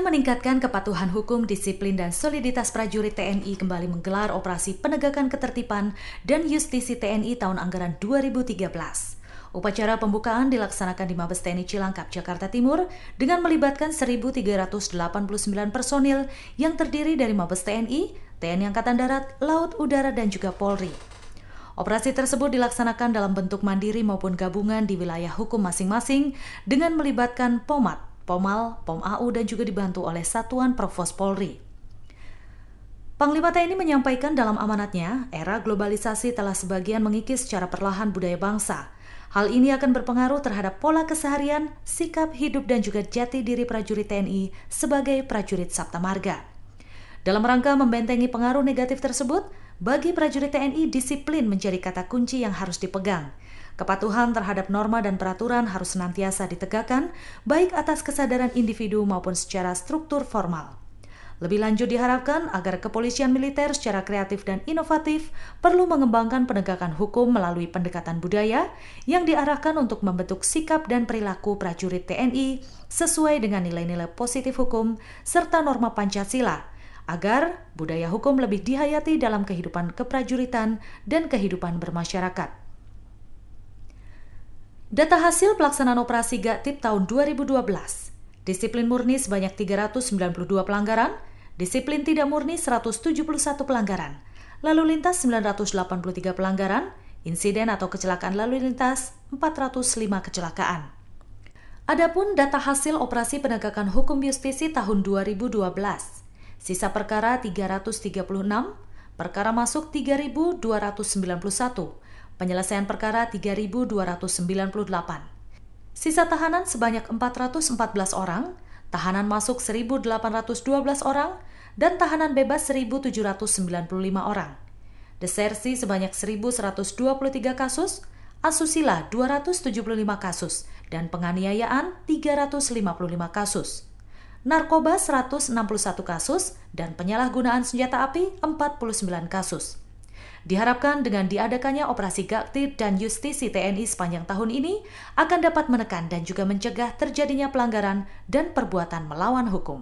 meningkatkan kepatuhan hukum, disiplin, dan soliditas prajurit TNI kembali menggelar operasi penegakan ketertiban dan justisi TNI tahun anggaran 2013. Upacara pembukaan dilaksanakan di Mabes TNI Cilangkap, Jakarta Timur dengan melibatkan 1.389 personil yang terdiri dari Mabes TNI, TNI Angkatan Darat, Laut, Udara, dan juga Polri. Operasi tersebut dilaksanakan dalam bentuk mandiri maupun gabungan di wilayah hukum masing-masing dengan melibatkan POMAT, Pomal, Pom AU, dan juga dibantu oleh Satuan Provos Polri. Panglima TNI menyampaikan dalam amanatnya, era globalisasi telah sebagian mengikis secara perlahan budaya bangsa. Hal ini akan berpengaruh terhadap pola keseharian, sikap hidup, dan juga jati diri prajurit TNI sebagai prajurit Sabta Marga. Dalam rangka membentengi pengaruh negatif tersebut, bagi prajurit TNI, disiplin menjadi kata kunci yang harus dipegang – Kepatuhan terhadap norma dan peraturan harus senantiasa ditegakkan, baik atas kesadaran individu maupun secara struktur formal. Lebih lanjut diharapkan agar kepolisian militer secara kreatif dan inovatif perlu mengembangkan penegakan hukum melalui pendekatan budaya yang diarahkan untuk membentuk sikap dan perilaku prajurit TNI sesuai dengan nilai-nilai positif hukum serta norma Pancasila agar budaya hukum lebih dihayati dalam kehidupan keprajuritan dan kehidupan bermasyarakat. Data hasil pelaksanaan operasi gatip tahun 2012, disiplin murni sebanyak 392 pelanggaran, disiplin tidak murni 171 pelanggaran, lalu lintas 983 pelanggaran, insiden atau kecelakaan lalu lintas 405 kecelakaan. Adapun data hasil operasi penegakan hukum justisi tahun 2012, sisa perkara 336, perkara masuk 3291, penyelesaian perkara 3.298. Sisa tahanan sebanyak 414 orang, tahanan masuk 1.812 orang, dan tahanan bebas 1.795 orang. Desersi sebanyak 1.123 kasus, asusila 275 kasus, dan penganiayaan 355 kasus. Narkoba 161 kasus, dan penyalahgunaan senjata api 49 kasus. Diharapkan dengan diadakannya operasi Gaktip dan Justisi TNI sepanjang tahun ini akan dapat menekan dan juga mencegah terjadinya pelanggaran dan perbuatan melawan hukum.